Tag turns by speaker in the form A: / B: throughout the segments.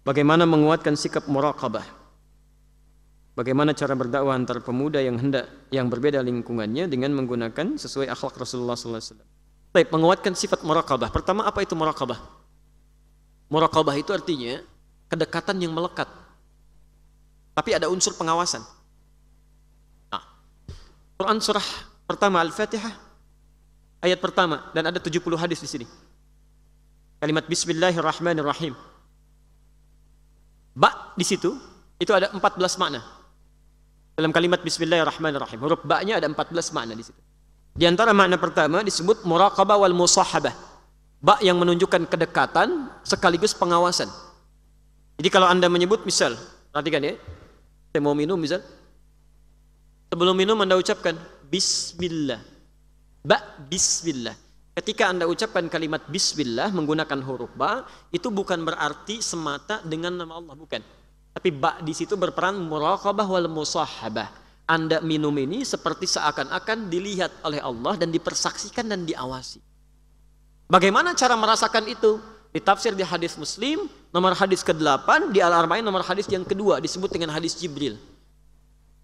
A: Bagaimana menguatkan sikap muraqabah? Bagaimana cara berdakwah antara pemuda yang hendak yang berbeda lingkungannya dengan menggunakan sesuai akhlak Rasulullah sallallahu alaihi wasallam. Baik, menguatkan sifat muraqabah. Pertama apa itu muraqabah? Muraqabah itu artinya kedekatan yang melekat. Tapi ada unsur pengawasan. Nah, Quran surah pertama Al-Fatihah ayat pertama dan ada 70 hadis di sini. Kalimat bismillahirrahmanirrahim. Ba di situ itu ada 14 makna. Dalam kalimat bismillahirrahmanirrahim, huruf ba-nya ada 14 makna di situ. Di antara makna pertama disebut muraqabah wal musahabah. Ba yang menunjukkan kedekatan sekaligus pengawasan. Jadi kalau Anda menyebut misal, perhatikan ya. Saya mau minum misal. Sebelum minum Anda ucapkan bismillah. Ba bismillah. Ketika Anda ucapkan kalimat bismillah menggunakan huruf ba, itu bukan berarti semata dengan nama Allah, bukan. Tapi ba di situ berperan muraqabah wal musahabah. Anda minum ini seperti seakan-akan dilihat oleh Allah dan dipersaksikan dan diawasi. Bagaimana cara merasakan itu? Ditafsir di hadis Muslim nomor hadis ke-8 di Al-Arba'in nomor hadis yang kedua disebut dengan hadis Jibril.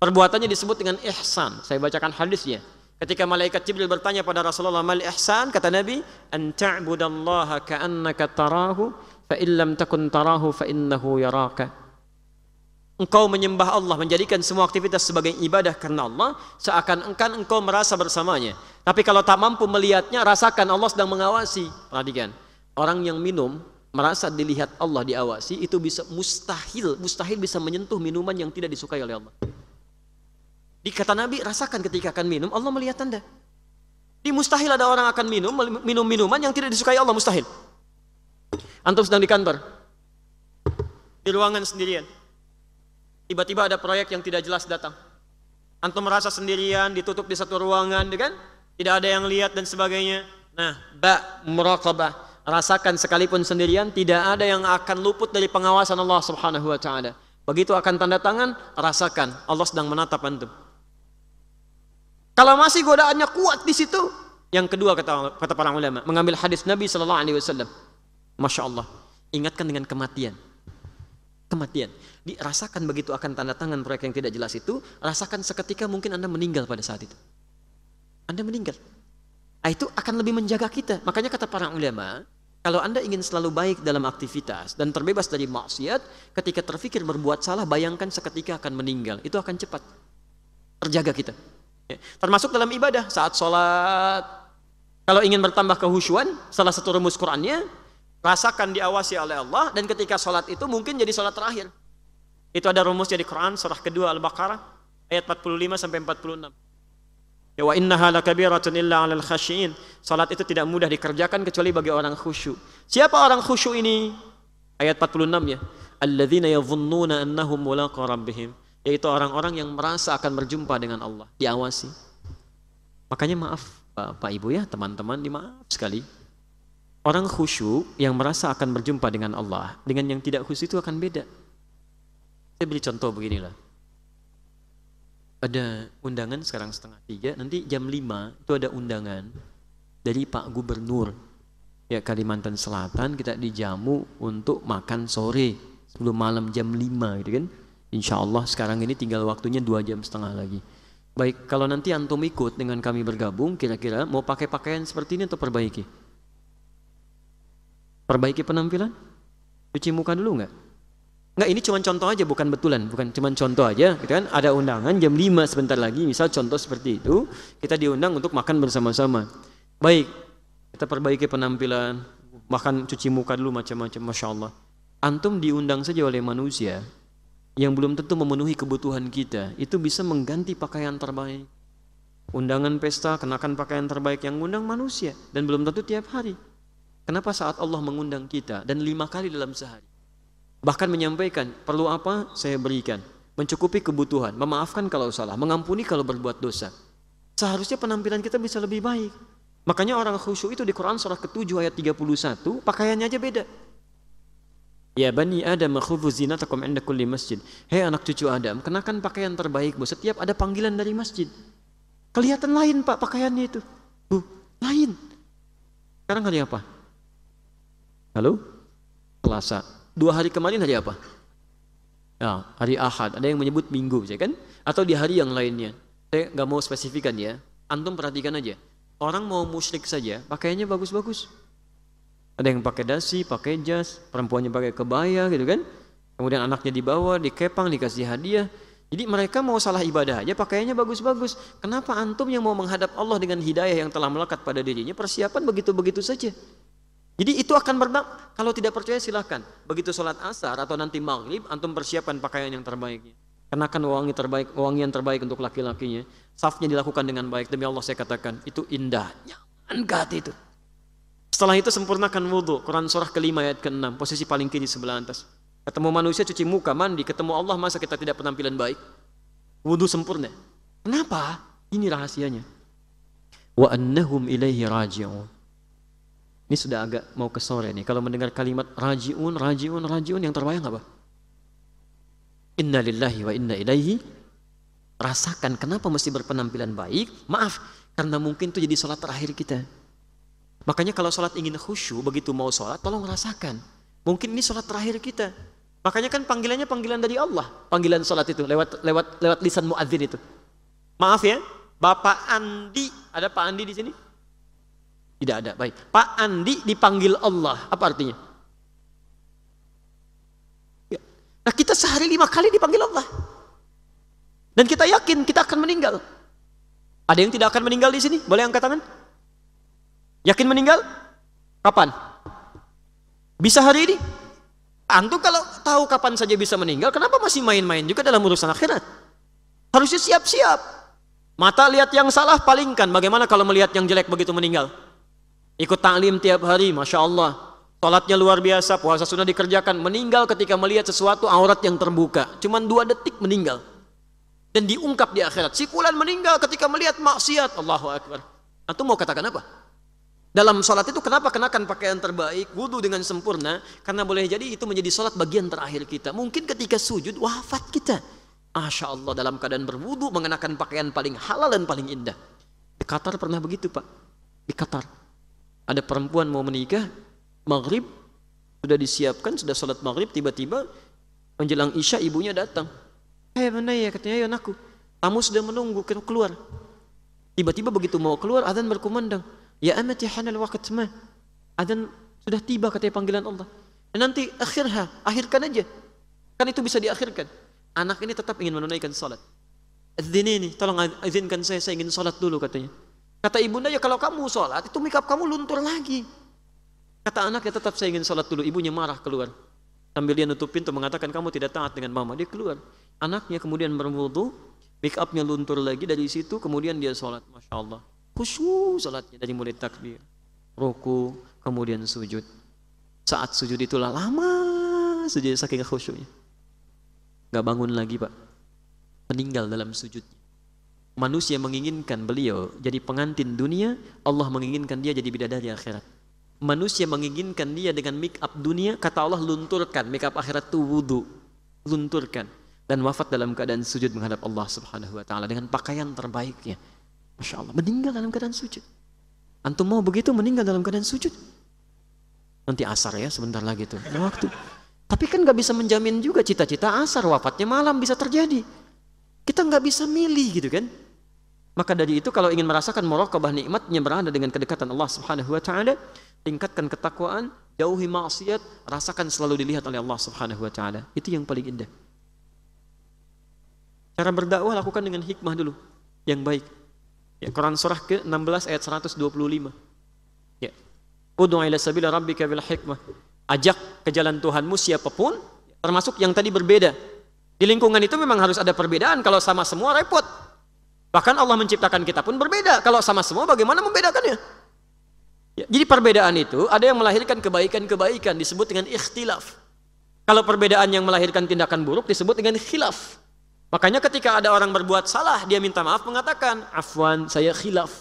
A: Perbuatannya disebut dengan ihsan. Saya bacakan hadisnya. Ketika malaikat Jibril bertanya pada Rasulullah mal ihsan, kata Nabi, "An ta'budallaha ka'annaka tarahu, fa illam takun tarahu fa innahu yaraka." Engkau menyembah Allah, menjadikan semua aktivitas sebagai ibadah karena Allah, seakan engkau engkau merasa bersamanya. Tapi kalau tak mampu melihatnya, rasakan Allah sedang mengawasi. Perhatikan, orang yang minum merasa dilihat Allah diawasi itu bisa mustahil, mustahil bisa menyentuh minuman yang tidak disukai oleh Allah. Di Nabi, rasakan ketika akan minum, Allah melihat Anda. Di mustahil ada orang akan minum, minum minuman yang tidak disukai Allah, mustahil. Antum sedang di kantor, di ruangan sendirian. Tiba-tiba ada proyek yang tidak jelas datang. Antum merasa sendirian, ditutup di satu ruangan, kan? Tidak ada yang lihat dan sebagainya. Nah, bak merokobah. rasakan sekalipun sendirian tidak ada yang akan luput dari pengawasan Allah Subhanahu wa taala. Begitu akan tanda tangan, rasakan Allah sedang menatap antum. Kalau masih godaannya kuat di situ, yang kedua kata kata para ulama mengambil hadis Nabi Shallallahu Alaihi Wasallam, masya Allah, ingatkan dengan kematian, kematian. Dirasakan begitu akan tanda tangan proyek yang tidak jelas itu, rasakan seketika mungkin anda meninggal pada saat itu. Anda meninggal. Ah, itu akan lebih menjaga kita. Makanya kata para ulama, kalau Anda ingin selalu baik dalam aktivitas dan terbebas dari maksiat, ketika terfikir berbuat salah, bayangkan seketika akan meninggal. Itu akan cepat. Terjaga kita. Ya, termasuk dalam ibadah saat sholat. Kalau ingin bertambah kehusuan, salah satu rumus Qurannya, rasakan diawasi oleh Allah dan ketika sholat itu mungkin jadi sholat terakhir. Itu ada rumus jadi Quran surah kedua Al-Baqarah ayat 45 sampai 46. Ya wa innaha illa 'alal khasyin. Salat itu tidak mudah dikerjakan kecuali bagi orang khusyuk. Siapa orang khusyuk ini? Ayat 46 ya. Alladzina yadhunnuna annahum rabbihim yaitu orang-orang yang merasa akan berjumpa dengan Allah, diawasi. Makanya maaf pak Ibu ya, teman-teman, dimaaf sekali. Orang khusyuk yang merasa akan berjumpa dengan Allah, dengan yang tidak khusyuk itu akan beda. Saya beri contoh beginilah. Ada undangan sekarang setengah tiga, nanti jam lima itu ada undangan dari Pak Gubernur ya Kalimantan Selatan kita dijamu untuk makan sore sebelum malam jam lima gitu kan Insya Allah sekarang ini tinggal waktunya dua jam setengah lagi. Baik, kalau nanti antum ikut dengan kami bergabung, kira-kira mau pakai pakaian seperti ini atau perbaiki? Perbaiki penampilan? Cuci muka dulu nggak? Nggak, ini cuma contoh aja, bukan betulan, bukan cuma contoh aja, Kita gitu kan? Ada undangan jam 5 sebentar lagi, misal contoh seperti itu, kita diundang untuk makan bersama-sama. Baik, kita perbaiki penampilan, makan cuci muka dulu macam-macam, masya Allah. Antum diundang saja oleh manusia, yang belum tentu memenuhi kebutuhan kita itu bisa mengganti pakaian terbaik. Undangan pesta kenakan pakaian terbaik yang mengundang manusia dan belum tentu tiap hari. Kenapa saat Allah mengundang kita dan lima kali dalam sehari? Bahkan menyampaikan, perlu apa saya berikan. Mencukupi kebutuhan, memaafkan kalau salah, mengampuni kalau berbuat dosa. Seharusnya penampilan kita bisa lebih baik. Makanya orang khusyuk itu di Quran surah ke-7 ayat 31, pakaiannya aja beda. Ya Bani Adam khufu zinatakum inda kulli masjid. Hei anak cucu Adam, kenakan pakaian terbaikmu setiap ada panggilan dari masjid. Kelihatan lain Pak pakaiannya itu. Bu, lain. Sekarang hari apa? Halo? Selasa. Dua hari kemarin hari apa? Ya, hari Ahad. Ada yang menyebut Minggu, ya kan? Atau di hari yang lainnya. Saya nggak mau spesifikan ya. Antum perhatikan aja. Orang mau musyrik saja, pakaiannya bagus-bagus. Ada yang pakai dasi, pakai jas, perempuannya pakai kebaya gitu kan. Kemudian anaknya dibawa, dikepang, dikasih hadiah. Jadi mereka mau salah ibadah aja pakaiannya bagus-bagus. Kenapa antum yang mau menghadap Allah dengan hidayah yang telah melekat pada dirinya persiapan begitu-begitu saja? Jadi itu akan berdampak. Kalau tidak percaya silahkan. Begitu sholat asar atau nanti maghrib, antum persiapan pakaian yang terbaiknya. Kenakan wangi terbaik, yang terbaik untuk laki-lakinya. Safnya dilakukan dengan baik. Demi Allah saya katakan, itu indah. Nyaman itu. Setelah itu sempurnakan wudhu. Quran surah kelima ayat ke-6. Posisi paling kiri sebelah atas. Ketemu manusia cuci muka, mandi. Ketemu Allah masa kita tidak penampilan baik. Wudhu sempurna. Kenapa? Ini rahasianya. Wa annahum ilaihi raji'un. Ini sudah agak mau ke sore nih. Kalau mendengar kalimat rajiun, rajiun, rajiun yang terbayang apa? Inna lillahi wa inna ilaihi. Rasakan kenapa mesti berpenampilan baik. Maaf, karena mungkin itu jadi sholat terakhir kita. Makanya kalau sholat ingin khusyuk, begitu mau sholat, tolong rasakan. Mungkin ini sholat terakhir kita. Makanya kan panggilannya panggilan dari Allah, panggilan sholat itu lewat lewat lewat lisan muadzin itu. Maaf ya, Bapak Andi, ada Pak Andi di sini? Tidak ada, baik. Pak Andi dipanggil Allah, apa artinya? Ya. Nah kita sehari lima kali dipanggil Allah. Dan kita yakin kita akan meninggal. Ada yang tidak akan meninggal di sini? Boleh angkat tangan? Yakin meninggal? Kapan? Bisa hari ini? Antum kalau tahu kapan saja bisa meninggal, kenapa masih main-main juga dalam urusan akhirat? Harusnya siap-siap. Mata lihat yang salah palingkan. Bagaimana kalau melihat yang jelek begitu meninggal? Ikut taklim tiap hari, masya Allah. Salatnya luar biasa, puasa sunnah dikerjakan. Meninggal ketika melihat sesuatu aurat yang terbuka. Cuman dua detik meninggal. Dan diungkap di akhirat. Si meninggal ketika melihat maksiat. Allahu Akbar. Antum mau katakan apa? Dalam sholat itu kenapa kenakan pakaian terbaik, wudhu dengan sempurna? Karena boleh jadi itu menjadi sholat bagian terakhir kita. Mungkin ketika sujud wafat kita. Masya Allah dalam keadaan berwudhu mengenakan pakaian paling halal dan paling indah. Di Qatar pernah begitu Pak. Di Qatar. Ada perempuan mau menikah, maghrib, sudah disiapkan, sudah sholat maghrib, tiba-tiba menjelang isya ibunya datang. Hei eh, mana ya katanya ya aku kamu sudah menunggu keluar. Tiba-tiba begitu mau keluar azan berkumandang. Ya amati ya hanal waqt ma. adan sudah tiba katanya panggilan Allah. Dan nanti akhirha, akhirkan aja. Kan itu bisa diakhirkan. Anak ini tetap ingin menunaikan salat. ini, tolong izinkan saya, saya ingin salat dulu katanya. Kata ibunda ya kalau kamu salat itu makeup kamu luntur lagi. Kata anak, ya tetap saya ingin salat dulu. Ibunya marah keluar. Sambil dia nutup pintu mengatakan kamu tidak taat dengan mama. Dia keluar. Anaknya kemudian berwudu, make upnya luntur lagi dari situ kemudian dia salat. Masya Allah khusyuk salatnya dari mulai takbir ruku kemudian sujud saat sujud itulah lama sujud saking khusyuknya nggak bangun lagi pak meninggal dalam sujudnya manusia menginginkan beliau jadi pengantin dunia Allah menginginkan dia jadi bidadari akhirat manusia menginginkan dia dengan make up dunia kata Allah lunturkan make up akhirat itu wudhu lunturkan dan wafat dalam keadaan sujud menghadap Allah subhanahu wa ta'ala dengan pakaian terbaiknya Masya Allah, meninggal dalam keadaan sujud. Antum mau begitu meninggal dalam keadaan sujud? Nanti asar ya, sebentar lagi tuh. Ada waktu. Tapi kan nggak bisa menjamin juga cita-cita asar wafatnya malam bisa terjadi. Kita nggak bisa milih gitu kan? Maka dari itu kalau ingin merasakan muraqabah nikmatnya berada dengan kedekatan Allah Subhanahu wa taala, tingkatkan ketakwaan, jauhi maksiat, rasakan selalu dilihat oleh Allah Subhanahu wa taala. Itu yang paling indah. Cara berdakwah lakukan dengan hikmah dulu, yang baik. Ya, Quran surah ke-16 ayat 125. Ya. Ud'u ila sabila rabbika bil hikmah. Ajak ke jalan Tuhanmu siapapun, termasuk yang tadi berbeda. Di lingkungan itu memang harus ada perbedaan, kalau sama semua repot. Bahkan Allah menciptakan kita pun berbeda. Kalau sama semua bagaimana membedakannya? Ya, jadi perbedaan itu ada yang melahirkan kebaikan-kebaikan disebut dengan ikhtilaf. Kalau perbedaan yang melahirkan tindakan buruk disebut dengan khilaf. Makanya ketika ada orang berbuat salah, dia minta maaf mengatakan, afwan saya khilaf.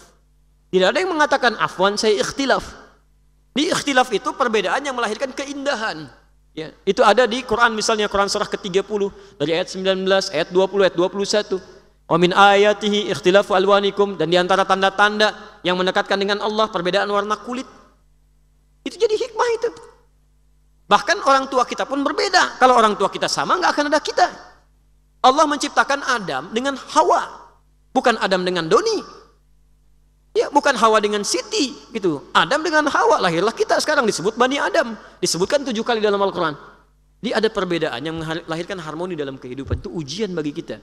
A: Tidak ada yang mengatakan afwan saya ikhtilaf. Di ikhtilaf itu perbedaan yang melahirkan keindahan. Ya, itu ada di Quran misalnya Quran surah ke-30 dari ayat 19, ayat 20, ayat 21. Wa min ayatihi ikhtilafu alwanikum dan di antara tanda-tanda yang mendekatkan dengan Allah perbedaan warna kulit. Itu jadi hikmah itu. Bahkan orang tua kita pun berbeda. Kalau orang tua kita sama nggak akan ada kita. Allah menciptakan Adam dengan Hawa, bukan Adam dengan Doni. Ya, bukan Hawa dengan Siti gitu. Adam dengan Hawa lahirlah kita sekarang disebut Bani Adam, disebutkan tujuh kali dalam Al-Qur'an. Jadi ada perbedaan yang melahirkan harmoni dalam kehidupan itu ujian bagi kita.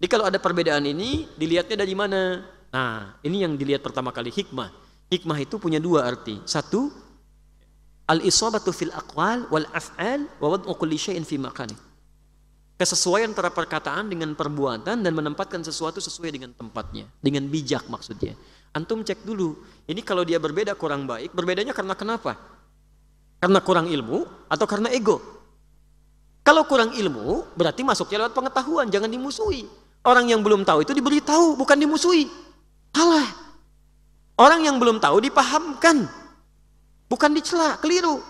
A: Jadi kalau ada perbedaan ini dilihatnya dari mana? Nah, ini yang dilihat pertama kali hikmah. Hikmah itu punya dua arti. Satu, al-isabatu fil aqwal wal af'al wa wad'u kulli syai'in fi makani kesesuaian antara perkataan dengan perbuatan dan menempatkan sesuatu sesuai dengan tempatnya, dengan bijak maksudnya. Antum cek dulu, ini kalau dia berbeda kurang baik, berbedanya karena kenapa? Karena kurang ilmu atau karena ego? Kalau kurang ilmu, berarti masuknya lewat pengetahuan, jangan dimusuhi. Orang yang belum tahu itu diberitahu, bukan dimusuhi. Salah. Orang yang belum tahu dipahamkan, bukan dicela, keliru.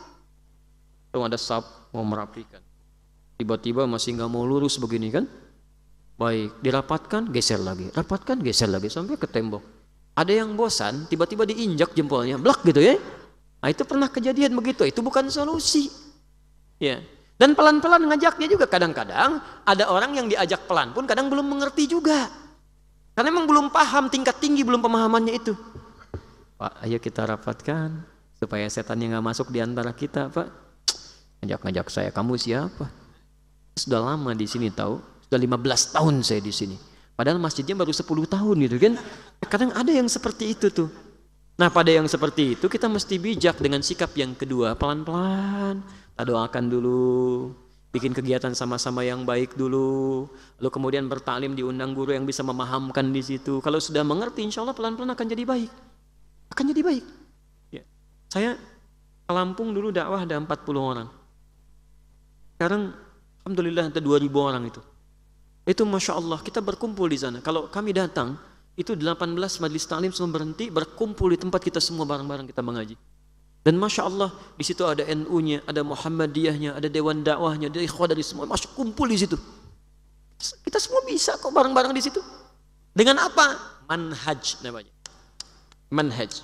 A: Tuh ada sub mau merapikan. Tiba-tiba masih nggak mau lurus begini kan? Baik, dirapatkan, geser lagi, rapatkan, geser lagi sampai ke tembok. Ada yang bosan, tiba-tiba diinjak jempolnya, blak gitu ya. Nah, itu pernah kejadian begitu, itu bukan solusi. Ya. Dan pelan-pelan ngajaknya juga kadang-kadang ada orang yang diajak pelan pun kadang belum mengerti juga. Karena memang belum paham tingkat tinggi belum pemahamannya itu. Pak, ayo kita rapatkan supaya setan yang nggak masuk di antara kita, Pak. Ngajak-ngajak saya, kamu siapa? Sudah lama di sini tahu, sudah 15 tahun saya di sini. Padahal masjidnya baru 10 tahun gitu kan. Kadang ada yang seperti itu tuh. Nah pada yang seperti itu kita mesti bijak dengan sikap yang kedua pelan-pelan. Kita doakan dulu, bikin kegiatan sama-sama yang baik dulu. Lalu kemudian bertalim diundang guru yang bisa memahamkan di situ. Kalau sudah mengerti insya Allah pelan-pelan akan jadi baik. Akan jadi baik. Ya. Saya ke Lampung dulu dakwah ada 40 orang. Sekarang Alhamdulillah ada 2000 orang itu. Itu Masya Allah, kita berkumpul di sana. Kalau kami datang, itu 18 majlis taklim semua berhenti, berkumpul di tempat kita semua bareng-bareng kita mengaji. Dan Masya Allah, di situ ada NU-nya, ada Muhammadiyahnya, ada Dewan Dakwahnya, ada ikhwah dari semua, masuk kumpul di situ. Kita semua bisa kok bareng-bareng di situ. Dengan apa? Manhaj namanya. Manhaj.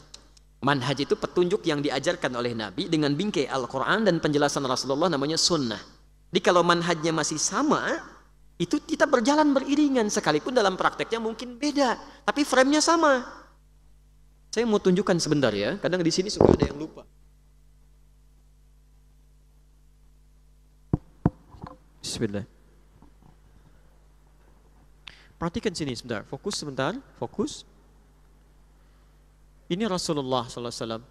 A: Manhaj itu petunjuk yang diajarkan oleh Nabi dengan bingkai Al-Quran dan penjelasan Rasulullah namanya sunnah. Jadi kalau manhajnya masih sama, itu kita berjalan beriringan sekalipun dalam prakteknya mungkin beda, tapi frame-nya sama. Saya mau tunjukkan sebentar ya, kadang di sini suka ada yang lupa. Bismillah. Perhatikan sini sebentar, fokus sebentar, fokus. Ini Rasulullah Sallallahu Alaihi Wasallam.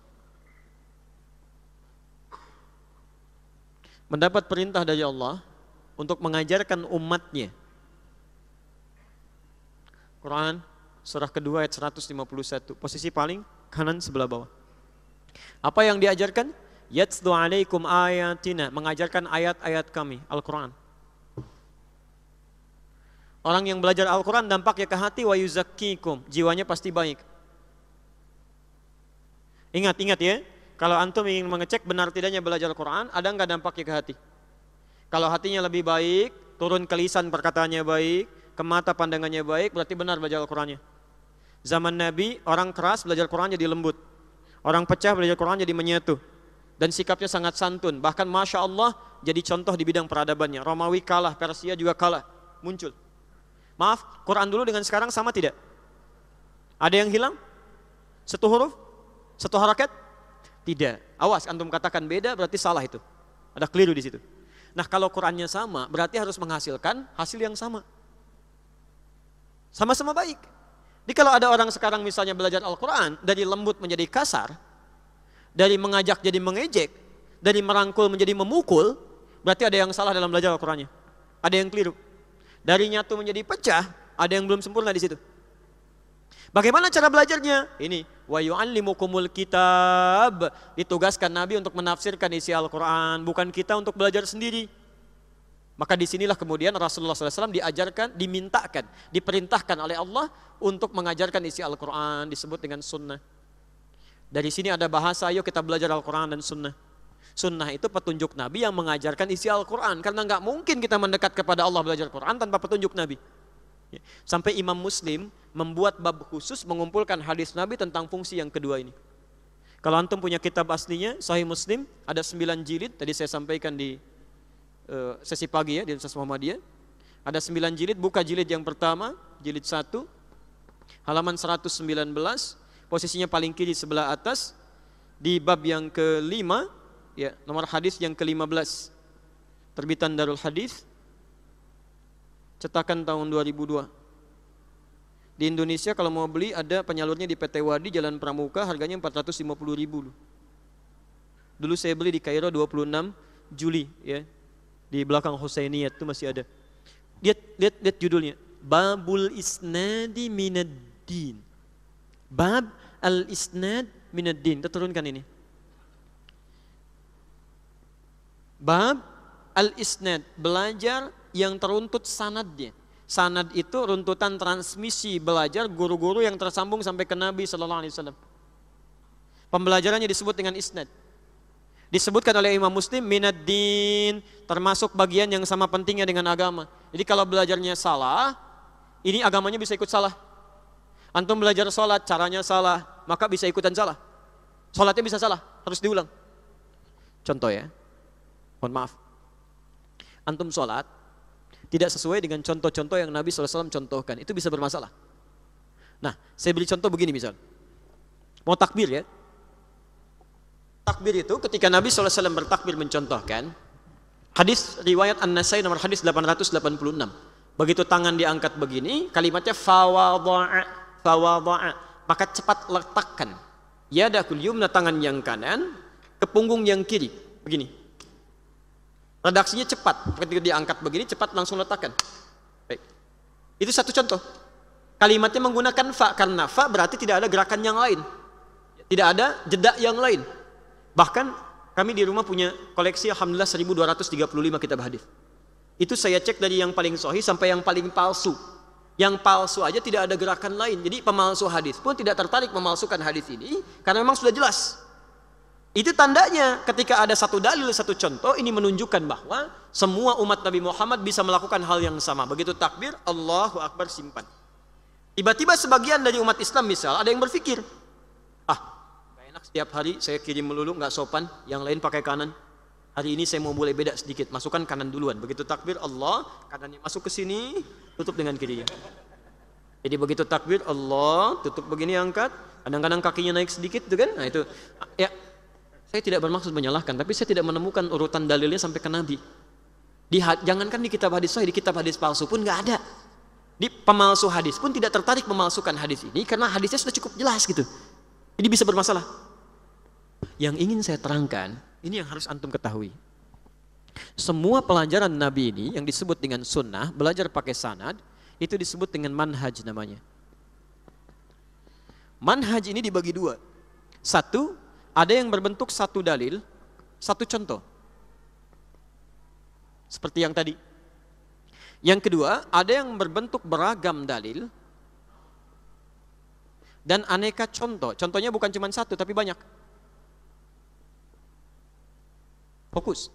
A: mendapat perintah dari Allah untuk mengajarkan umatnya. Quran surah kedua ayat 151, posisi paling kanan sebelah bawah. Apa yang diajarkan? Yatsdu alaikum ayatina, mengajarkan ayat-ayat kami, Al-Quran. Orang yang belajar Al-Quran dampaknya ke hati wa yuzakikum, jiwanya pasti baik. Ingat, ingat ya, kalau antum ingin mengecek benar tidaknya belajar Quran, ada nggak dampaknya ke hati? Kalau hatinya lebih baik, turun ke lisan perkataannya baik, ke mata pandangannya baik, berarti benar belajar Qurannya. Zaman Nabi, orang keras belajar Quran jadi lembut. Orang pecah belajar Quran jadi menyatu. Dan sikapnya sangat santun. Bahkan Masya Allah jadi contoh di bidang peradabannya. Romawi kalah, Persia juga kalah. Muncul. Maaf, Quran dulu dengan sekarang sama tidak? Ada yang hilang? Satu huruf? Satu harakat? Tidak. Awas antum katakan beda berarti salah itu. Ada keliru di situ. Nah, kalau Qurannya sama, berarti harus menghasilkan hasil yang sama. Sama-sama baik. Jadi kalau ada orang sekarang misalnya belajar Al-Quran, dari lembut menjadi kasar, dari mengajak jadi mengejek, dari merangkul menjadi memukul, berarti ada yang salah dalam belajar Al-Qurannya. Ada yang keliru. Dari nyatu menjadi pecah, ada yang belum sempurna di situ. Bagaimana cara belajarnya? Ini wa yu'allimukumul kitab. Ditugaskan Nabi untuk menafsirkan isi Al-Qur'an, bukan kita untuk belajar sendiri. Maka disinilah kemudian Rasulullah SAW diajarkan, dimintakan, diperintahkan oleh Allah untuk mengajarkan isi Al-Quran disebut dengan sunnah. Dari sini ada bahasa, ayo kita belajar Al-Quran dan sunnah. Sunnah itu petunjuk Nabi yang mengajarkan isi Al-Quran. Karena nggak mungkin kita mendekat kepada Allah belajar Quran tanpa petunjuk Nabi. Ya. Sampai Imam Muslim membuat bab khusus mengumpulkan hadis Nabi tentang fungsi yang kedua ini. Kalau antum punya kitab aslinya Sahih Muslim ada sembilan jilid tadi saya sampaikan di eh, sesi pagi ya di Universitas Muhammadiyah. Ada sembilan jilid, buka jilid yang pertama, jilid satu halaman 119, posisinya paling kiri sebelah atas di bab yang kelima ya nomor hadis yang ke belas terbitan Darul Hadis cetakan tahun 2002. Di Indonesia kalau mau beli ada penyalurnya di PT Wadi Jalan Pramuka harganya 450 ribu. Dulu saya beli di Kairo 26 Juli ya. Di belakang Husainiyat itu masih ada. Lihat lihat lihat judulnya. Babul Isnadi Minaddin. Bab Al-Isnad Minaddin. Kita turunkan ini. Bab Al-Isnad, belajar yang teruntut sanadnya. Sanad itu runtutan transmisi belajar guru-guru yang tersambung sampai ke Nabi Shallallahu Alaihi Wasallam. Pembelajarannya disebut dengan isnad. Disebutkan oleh Imam Muslim minad din termasuk bagian yang sama pentingnya dengan agama. Jadi kalau belajarnya salah, ini agamanya bisa ikut salah. Antum belajar sholat, caranya salah, maka bisa ikutan salah. Sholatnya bisa salah, harus diulang. Contoh ya, mohon maaf. Antum sholat, tidak sesuai dengan contoh-contoh yang Nabi SAW contohkan. Itu bisa bermasalah. Nah, saya beri contoh begini misal. Mau takbir ya. Takbir itu ketika Nabi SAW bertakbir mencontohkan, hadis riwayat An-Nasai nomor hadis 886. Begitu tangan diangkat begini, kalimatnya fawadha'a, fawadha'a. Maka cepat letakkan yadakul yumna tangan yang kanan ke punggung yang kiri. Begini, Redaksinya cepat, ketika diangkat begini cepat langsung letakkan. Baik. Itu satu contoh. Kalimatnya menggunakan fa karena fa berarti tidak ada gerakan yang lain. Tidak ada jeda yang lain. Bahkan kami di rumah punya koleksi alhamdulillah 1235 kitab hadis. Itu saya cek dari yang paling sahih sampai yang paling palsu. Yang palsu aja tidak ada gerakan lain. Jadi pemalsu hadis pun tidak tertarik memalsukan hadis ini karena memang sudah jelas itu tandanya ketika ada satu dalil, satu contoh ini menunjukkan bahwa semua umat Nabi Muhammad bisa melakukan hal yang sama. Begitu takbir, Allahu Akbar simpan. Tiba-tiba sebagian dari umat Islam misal ada yang berpikir, ah, gak enak setiap hari saya kirim melulu nggak sopan, yang lain pakai kanan. Hari ini saya mau mulai beda sedikit, masukkan kanan duluan. Begitu takbir Allah, kanannya masuk ke sini, tutup dengan kiri. Jadi begitu takbir Allah, tutup begini angkat, kadang-kadang kakinya naik sedikit tuh kan. Nah itu ya saya tidak bermaksud menyalahkan, tapi saya tidak menemukan urutan dalilnya sampai ke Nabi. Di, jangankan di kitab hadis sahih, di kitab hadis palsu pun nggak ada. Di pemalsu hadis pun tidak tertarik memalsukan hadis ini karena hadisnya sudah cukup jelas gitu. Ini bisa bermasalah. Yang ingin saya terangkan, ini yang harus antum ketahui. Semua pelajaran Nabi ini yang disebut dengan sunnah, belajar pakai sanad, itu disebut dengan manhaj namanya. Manhaj ini dibagi dua. Satu, ada yang berbentuk satu dalil, satu contoh. Seperti yang tadi. Yang kedua, ada yang berbentuk beragam dalil dan aneka contoh. Contohnya bukan cuma satu tapi banyak. Fokus.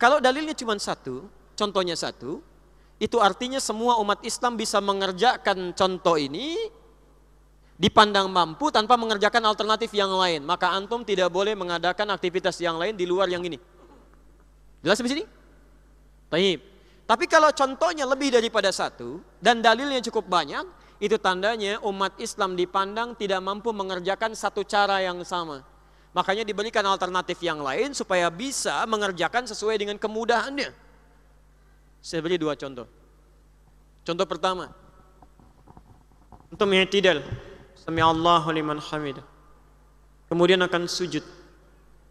A: Kalau dalilnya cuma satu, contohnya satu, itu artinya semua umat Islam bisa mengerjakan contoh ini dipandang mampu tanpa mengerjakan alternatif yang lain. Maka antum tidak boleh mengadakan aktivitas yang lain di luar yang ini. Jelas di sini? Taib. Tapi kalau contohnya lebih daripada satu dan dalilnya cukup banyak, itu tandanya umat Islam dipandang tidak mampu mengerjakan satu cara yang sama. Makanya diberikan alternatif yang lain supaya bisa mengerjakan sesuai dengan kemudahannya. Saya beri dua contoh. Contoh pertama, untuk i'tidal Sami Allahu liman hamid. Kemudian akan sujud.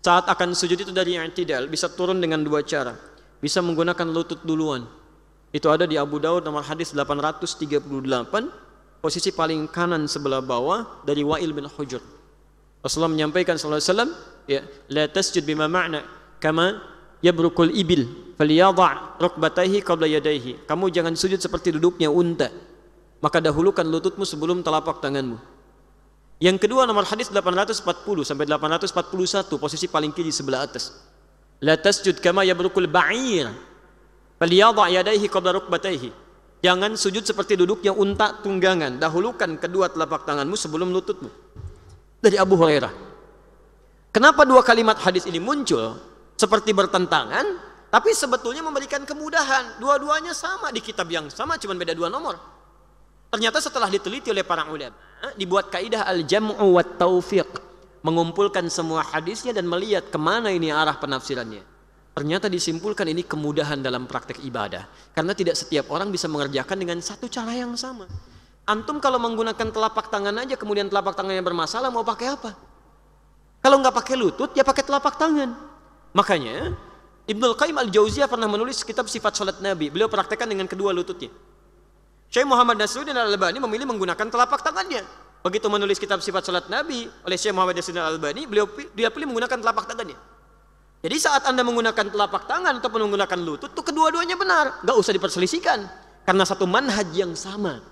A: Saat akan sujud itu dari yang i'tidal bisa turun dengan dua cara. Bisa menggunakan lutut duluan. Itu ada di Abu Daud nomor hadis 838 posisi paling kanan sebelah bawah dari Wa'il bin Hujur. Rasulullah menyampaikan sallallahu alaihi ya, la tasjud bima ma'na kama yabrukul ibil faliyadha' rukbatayhi qabla yadayhi. Kamu jangan sujud seperti duduknya unta. Maka dahulukan lututmu sebelum telapak tanganmu. Yang kedua nomor hadis 840 sampai 841 posisi paling kiri sebelah atas. La tasjud kama yabrukul ba'ir. Falyadha yadayhi qabla rukbatayhi. Jangan sujud seperti duduknya unta tunggangan. Dahulukan kedua telapak tanganmu sebelum lututmu. Dari Abu Hurairah. Kenapa dua kalimat hadis ini muncul seperti bertentangan? Tapi sebetulnya memberikan kemudahan. Dua-duanya sama di kitab yang sama, cuma beda dua nomor. Ternyata setelah diteliti oleh para ulama, dibuat kaidah al-jam'u wa taufiq mengumpulkan semua hadisnya dan melihat kemana ini arah penafsirannya ternyata disimpulkan ini kemudahan dalam praktek ibadah karena tidak setiap orang bisa mengerjakan dengan satu cara yang sama antum kalau menggunakan telapak tangan aja kemudian telapak tangannya bermasalah mau pakai apa kalau nggak pakai lutut ya pakai telapak tangan makanya Ibnu Qayyim al Jauziyah pernah menulis kitab sifat sholat Nabi beliau praktekkan dengan kedua lututnya Syekh Muhammad Nasruddin Al-Albani memilih menggunakan telapak tangannya. Begitu menulis kitab sifat salat Nabi oleh Syekh Muhammad Nasruddin Al-Albani, beliau dia pilih menggunakan telapak tangannya. Jadi saat Anda menggunakan telapak tangan ataupun menggunakan lutut, itu kedua-duanya benar. Gak usah diperselisihkan. Karena satu manhaj yang sama.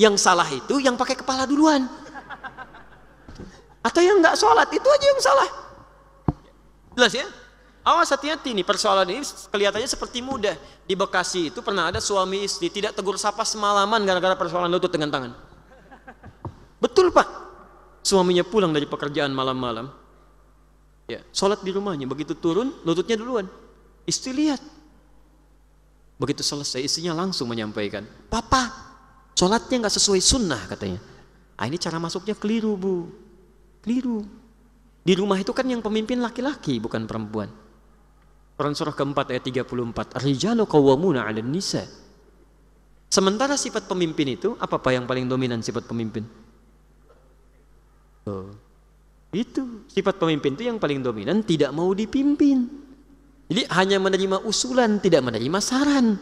A: Yang salah itu yang pakai kepala duluan. Atau yang gak sholat, itu aja yang salah. Jelas ya? Awas hati-hati nih persoalan ini kelihatannya seperti mudah. Di Bekasi itu pernah ada suami istri tidak tegur sapa semalaman gara-gara persoalan lutut dengan tangan. Betul pak. Suaminya pulang dari pekerjaan malam-malam. Ya, sholat di rumahnya. Begitu turun, lututnya duluan. Istri lihat. Begitu selesai, istrinya langsung menyampaikan. Papa, sholatnya nggak sesuai sunnah katanya. Ah, ini cara masuknya keliru bu. Keliru. Di rumah itu kan yang pemimpin laki-laki bukan perempuan. Quran surah keempat ayat 34. Rijalu qawwamuna ala nisa. Sementara sifat pemimpin itu apa apa yang paling dominan sifat pemimpin? Oh. Itu sifat pemimpin itu yang paling dominan tidak mau dipimpin. Jadi hanya menerima usulan, tidak menerima saran.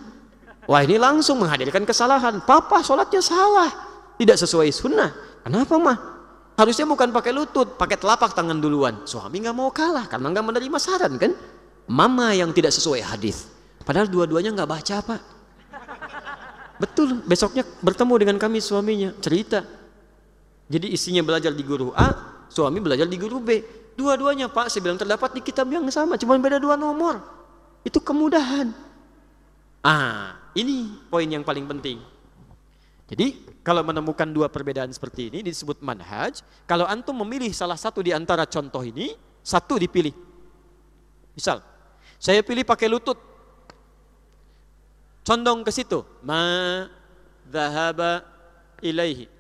A: Wah ini langsung menghadirkan kesalahan. Papa sholatnya salah, tidak sesuai sunnah. Kenapa mah? Harusnya bukan pakai lutut, pakai telapak tangan duluan. Suami nggak mau kalah karena nggak menerima saran kan? Mama yang tidak sesuai hadis. Padahal dua-duanya nggak baca pak. Betul, besoknya bertemu dengan kami suaminya, cerita. Jadi isinya belajar di guru A, suami belajar di guru B. Dua-duanya pak, saya bilang terdapat di kitab yang sama, cuma beda dua nomor. Itu kemudahan. Ah, ini poin yang paling penting. Jadi kalau menemukan dua perbedaan seperti ini disebut manhaj. Kalau antum memilih salah satu di antara contoh ini, satu dipilih. Misal, saya pilih pakai lutut. Condong ke situ. Ma zahaba ilaihi.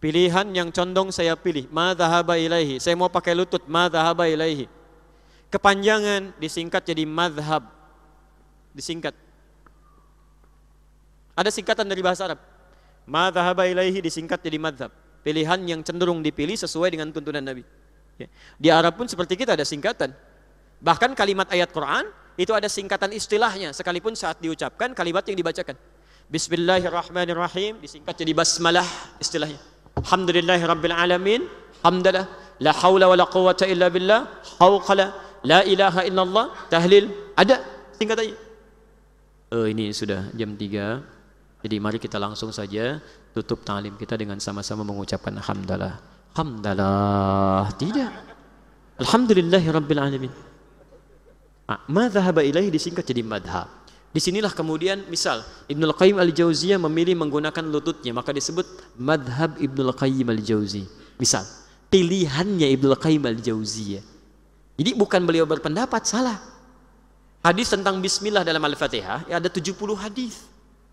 A: Pilihan yang condong saya pilih. Ma zahaba ilaihi. Saya mau pakai lutut. Ma zahaba ilaihi. Kepanjangan disingkat jadi madhab. Disingkat. Ada singkatan dari bahasa Arab. Ma zahaba ilaihi disingkat jadi madhab. Pilihan yang cenderung dipilih sesuai dengan tuntunan Nabi. Di Arab pun seperti kita ada singkatan. Bahkan kalimat ayat Quran itu ada singkatan istilahnya sekalipun saat diucapkan kalimat yang dibacakan. Bismillahirrahmanirrahim disingkat jadi basmalah istilahnya. Alhamdulillahi alamin. Hamdalah la haula wala quwata illa billah. Hauqala la ilaha illallah. Tahlil ada singkatannya. Oh, ini sudah jam 3. Jadi mari kita langsung saja tutup talim kita dengan sama-sama mengucapkan alhamdulillah. Alhamdulillah Tidak. Alhamdulillahi Rabbil Alamin. Ah, Madhahaba ilahi disingkat jadi madhab. Disinilah kemudian misal Ibnu Qayyim Al-Jauziyah memilih menggunakan lututnya maka disebut madhab Ibnu Qayyim al jauziyah Misal pilihannya Ibnu Qayyim Al-Jauziyah. Jadi bukan beliau berpendapat salah. Hadis tentang bismillah dalam Al-Fatihah ya ada 70 hadis.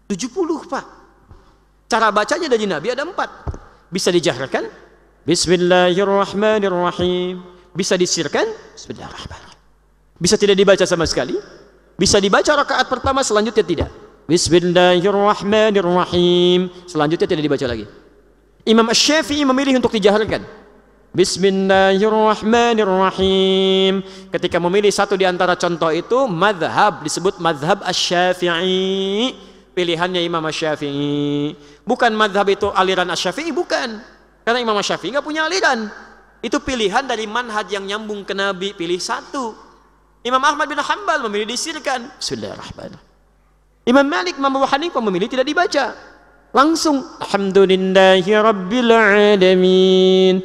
A: 70, Pak. Cara bacanya dari Nabi ada 4. Bisa dijaharkan, Bismillahirrahmanirrahim. Bisa disirkan? Bismillahirrahmanirrahim. Bisa tidak dibaca sama sekali? Bisa dibaca rakaat pertama selanjutnya tidak. Bismillahirrahmanirrahim. Selanjutnya tidak dibaca lagi. Imam Syafi'i memilih untuk dijaharkan. Bismillahirrahmanirrahim. Ketika memilih satu di antara contoh itu, madhab disebut madhab asy-Syafi'i. Pilihannya Imam Asy-Syafi'i. Bukan madhab itu aliran Asy-Syafi'i, bukan karena Imam Syafi'i nggak punya aliran. Itu pilihan dari manhaj yang nyambung ke Nabi, pilih satu. Imam Ahmad bin Hanbal memilih disirkan. Sudah, Bismillahirrahmanirrahim. Imam Malik, Imam Abu Hanifah memilih tidak dibaca. Langsung alhamdulillahi rabbil alamin.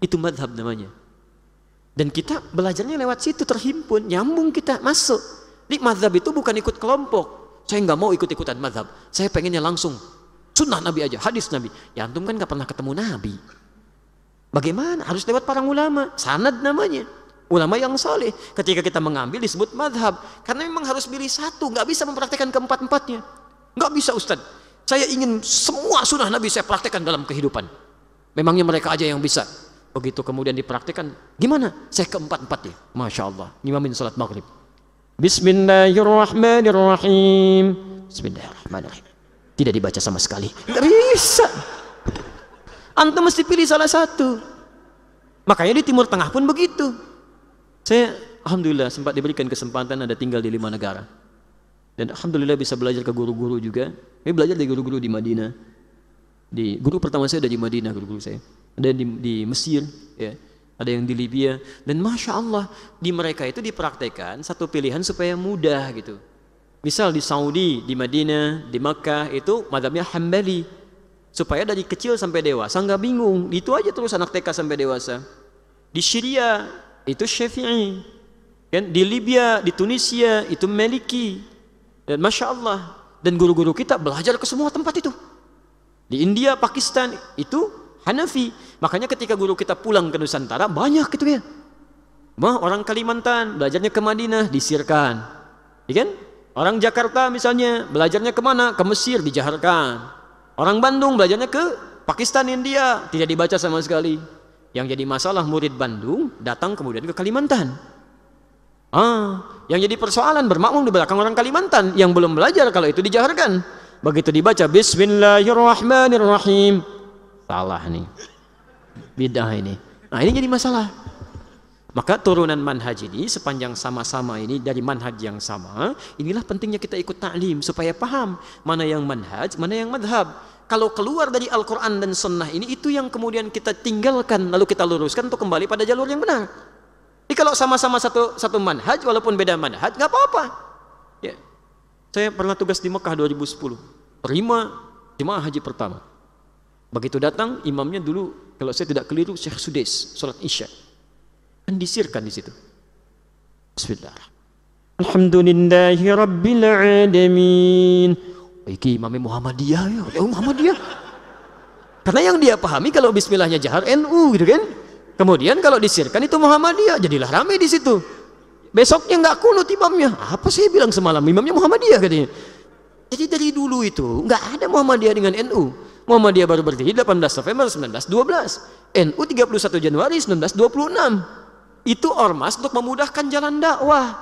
A: Itu madhab namanya. Dan kita belajarnya lewat situ terhimpun, nyambung kita masuk. Di madhab itu bukan ikut kelompok. Saya nggak mau ikut-ikutan madhab. Saya pengennya langsung Sunnah Nabi aja, hadis Nabi. Ya antum kan nggak pernah ketemu Nabi. Bagaimana? Harus lewat para ulama. Sanad namanya. Ulama yang soleh. Ketika kita mengambil disebut madhab. Karena memang harus pilih satu. Nggak bisa mempraktekkan keempat-empatnya. Nggak bisa Ustaz. Saya ingin semua sunnah Nabi saya praktekkan dalam kehidupan. Memangnya mereka aja yang bisa. Begitu kemudian dipraktekkan, gimana? Saya keempat-empatnya. Masya Allah. Ngimamin salat maghrib. Bismillahirrahmanirrahim. Bismillahirrahmanirrahim. Tidak dibaca sama sekali. tidak bisa. Antum mesti pilih salah satu. Makanya di Timur Tengah pun begitu. Saya alhamdulillah sempat diberikan kesempatan ada tinggal di lima negara. Dan alhamdulillah bisa belajar ke guru-guru juga. Saya belajar dari guru-guru di Madinah. Di guru pertama saya ada di Madinah guru-guru saya. Ada di, di Mesir, ya ada yang di Libya dan masya Allah di mereka itu dipraktekkan satu pilihan supaya mudah gitu Misal di Saudi, di Madinah, di Makkah itu madhabnya Hambali. Supaya dari kecil sampai dewasa nggak bingung. Itu aja terus anak TK sampai dewasa. Di Syria itu Syafi'i. Kan? Di Libya, di Tunisia itu Maliki. Dan Masya Allah. Dan guru-guru kita belajar ke semua tempat itu. Di India, Pakistan itu Hanafi. Makanya ketika guru kita pulang ke Nusantara banyak gitu ya. Mah orang Kalimantan belajarnya ke Madinah disirkan. Ya Orang Jakarta misalnya belajarnya kemana? Ke Mesir dijaharkan. Orang Bandung belajarnya ke Pakistan, India tidak dibaca sama sekali. Yang jadi masalah murid Bandung datang kemudian ke Kalimantan. Ah, yang jadi persoalan bermakmum di belakang orang Kalimantan yang belum belajar kalau itu dijaharkan. Begitu dibaca Bismillahirrahmanirrahim. Salah nih. Bidah ini. Nah, ini jadi masalah. Maka turunan manhaj ini sepanjang sama-sama ini dari manhaj yang sama, inilah pentingnya kita ikut taklim supaya paham mana yang manhaj, mana yang madhab kalau keluar dari Al-Quran dan Sunnah ini itu yang kemudian kita tinggalkan lalu kita luruskan untuk kembali pada jalur yang benar jadi kalau sama-sama satu satu manhaj walaupun beda manhaj nggak apa-apa ya. saya pernah tugas di Mekah 2010 terima jemaah haji pertama begitu datang imamnya dulu kalau saya tidak keliru Syekh Sudes sholat isya Disirkan di situ. Bismillah. Alhamdulillahi Rabbil Alamin. Oh, iki Imam Muhammadiyah ya. Ya Muhammadiyah. Karena yang dia pahami kalau bismillahnya jahar NU gitu kan. Kemudian kalau disirkan itu Muhammadiyah jadilah ramai di situ. Besoknya nggak kuno imamnya. Apa sih bilang semalam imamnya Muhammadiyah katanya. Jadi dari dulu itu nggak ada Muhammadiyah dengan NU. Muhammadiyah baru berdiri 18 November 1912. NU 31 Januari 1926 itu ormas untuk memudahkan jalan dakwah.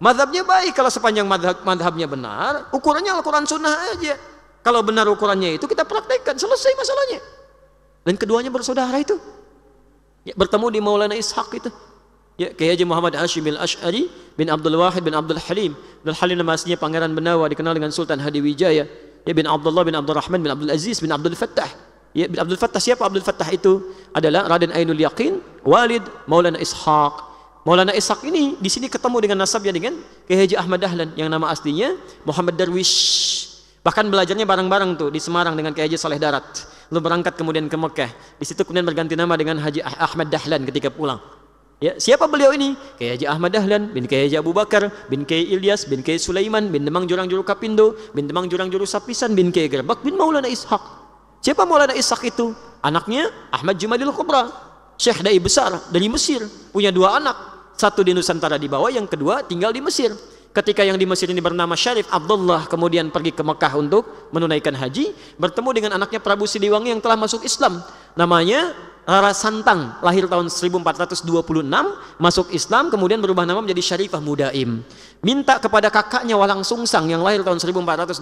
A: Madhabnya baik kalau sepanjang madhab, madhabnya benar, ukurannya Al-Quran Sunnah aja. Kalau benar ukurannya itu kita praktekkan, selesai masalahnya. Dan keduanya bersaudara itu. Ya, bertemu di Maulana Ishaq itu. Ya, kayak Haji Muhammad Hashim bin Ash'ari bin Abdul Wahid bin Abdul Halim. Abdul Halim nama aslinya Pangeran Benawa dikenal dengan Sultan Hadi Wijaya. Ya bin Abdullah bin Abdul Rahman bin Abdul Aziz bin Abdul Fattah. Ya, Abdul Fattah siapa Abdul Fattah itu? Adalah Raden Ainul Yakin, Walid Maulana Ishaq. Maulana Ishaq ini di sini ketemu dengan nasabnya dengan Kiai Haji Ahmad Dahlan yang nama aslinya Muhammad Darwish. Bahkan belajarnya bareng-bareng tuh di Semarang dengan Kiai Haji Saleh Darat. Lalu berangkat kemudian ke Mekah. Di situ kemudian berganti nama dengan Haji ah, Ahmad Dahlan ketika pulang. Ya, siapa beliau ini? Kiai Haji Ahmad Dahlan bin Kiai Haji Abu Bakar bin Kiai Ilyas bin Kiai Sulaiman bin Demang Jurang Juru Kapindo bin Demang Jurang Juru Sapisan bin Kiai Gerbak bin Maulana Ishak. Siapa Maulana Ishak itu? Anaknya Ahmad Jumadil Kubra, Syekh Dai besar dari Mesir, punya dua anak. Satu di Nusantara di bawah, yang kedua tinggal di Mesir ketika yang di Mesir ini bernama Syarif Abdullah kemudian pergi ke Mekah untuk menunaikan haji bertemu dengan anaknya Prabu Siliwangi yang telah masuk Islam namanya Rara Santang lahir tahun 1426 masuk Islam kemudian berubah nama menjadi Syarifah Mudaim minta kepada kakaknya Walang Sungsang yang lahir tahun 1423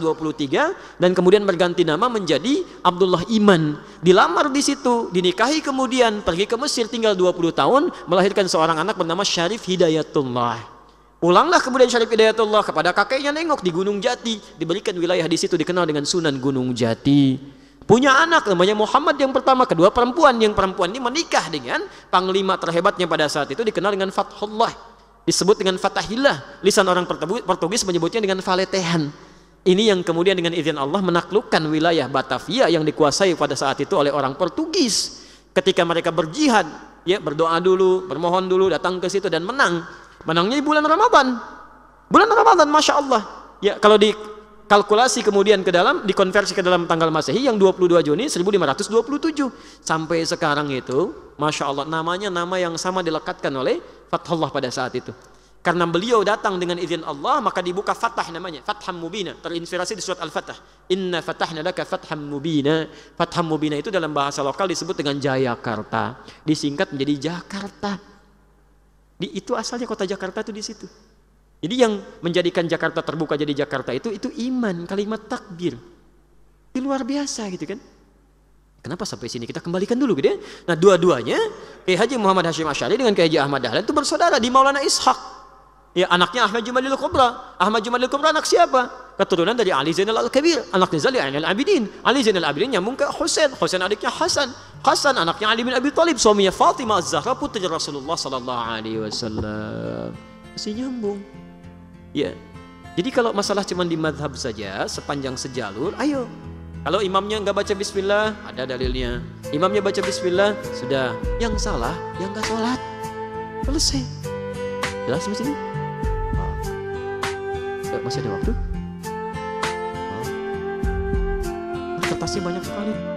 A: dan kemudian berganti nama menjadi Abdullah Iman dilamar di situ dinikahi kemudian pergi ke Mesir tinggal 20 tahun melahirkan seorang anak bernama Syarif Hidayatullah Pulanglah kemudian Syarif Hidayatullah kepada kakeknya nengok di Gunung Jati, diberikan wilayah di situ dikenal dengan Sunan Gunung Jati. Punya anak namanya Muhammad yang pertama, kedua perempuan yang perempuan ini menikah dengan panglima terhebatnya pada saat itu dikenal dengan Fathullah. Disebut dengan Fatahillah, lisan orang Portugis menyebutnya dengan Valetehan. Ini yang kemudian dengan izin Allah menaklukkan wilayah Batavia yang dikuasai pada saat itu oleh orang Portugis. Ketika mereka berjihad, ya berdoa dulu, bermohon dulu, datang ke situ dan menang Menangnya di bulan Ramadan. Bulan Ramadan, Masya Allah. Ya, kalau dikalkulasi kemudian ke dalam, dikonversi ke dalam tanggal Masehi yang 22 Juni 1527. Sampai sekarang itu, Masya Allah, namanya nama yang sama dilekatkan oleh Fathullah pada saat itu. Karena beliau datang dengan izin Allah, maka dibuka fatah namanya, fatham mubina, terinspirasi di surat Al-Fatah. Inna fatahna laka fatham mubina. Fatham mubina itu dalam bahasa lokal disebut dengan Jayakarta, disingkat menjadi Jakarta. Di itu asalnya kota Jakarta itu di situ. Jadi yang menjadikan Jakarta terbuka jadi Jakarta itu itu iman, kalimat takbir. Itu luar biasa gitu kan. Kenapa sampai sini kita kembalikan dulu gitu ya. Nah, dua-duanya Kiai Haji Muhammad Hashim Asy'ari dengan Kiai Haji Ahmad Dahlan itu bersaudara di Maulana Ishaq. Ya anaknya Ahmad Jumalil Kubra. Ahmad Jumalil Kubra anak siapa? Keturunan dari Ali Zainal Al-Kabir. Anak Nizali al Abidin. Ali Zainal Abidin nyambung ke Husain. Husain adiknya Hasan. Hasan anaknya Ali bin Abi Thalib. Suaminya Fatimah Az-Zahra putri Rasulullah sallallahu alaihi wasallam. Masih nyambung. Ya. Jadi kalau masalah cuma di madhab saja, sepanjang sejalur, ayo. Kalau imamnya nggak baca bismillah, ada dalilnya. Imamnya baca bismillah, sudah. Yang salah, yang nggak sholat. Selesai. Jelas di sini? Masih ada waktu? Oh. Kertasnya banyak sekali.